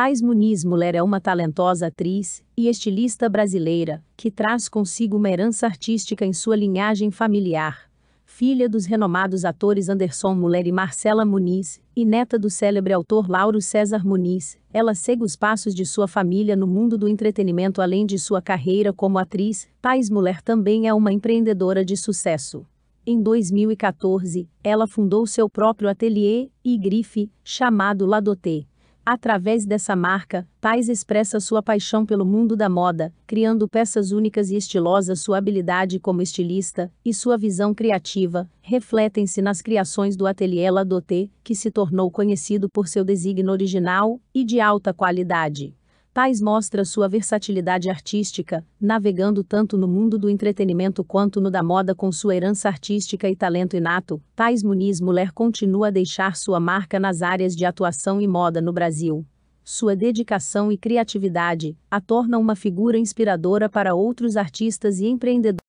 Thais Muniz Muller é uma talentosa atriz e estilista brasileira que traz consigo uma herança artística em sua linhagem familiar. Filha dos renomados atores Anderson Muller e Marcela Muniz, e neta do célebre autor Lauro César Muniz, ela segue os passos de sua família no mundo do entretenimento além de sua carreira como atriz. Thais Muller também é uma empreendedora de sucesso. Em 2014, ela fundou seu próprio ateliê e grife, chamado Ladoté. Através dessa marca, Tais expressa sua paixão pelo mundo da moda, criando peças únicas e estilosas. Sua habilidade como estilista e sua visão criativa refletem-se nas criações do ateliê La Doté, que se tornou conhecido por seu designo original e de alta qualidade. Tais mostra sua versatilidade artística, navegando tanto no mundo do entretenimento quanto no da moda com sua herança artística e talento inato. Tais Muniz Muller continua a deixar sua marca nas áreas de atuação e moda no Brasil. Sua dedicação e criatividade a torna uma figura inspiradora para outros artistas e empreendedores.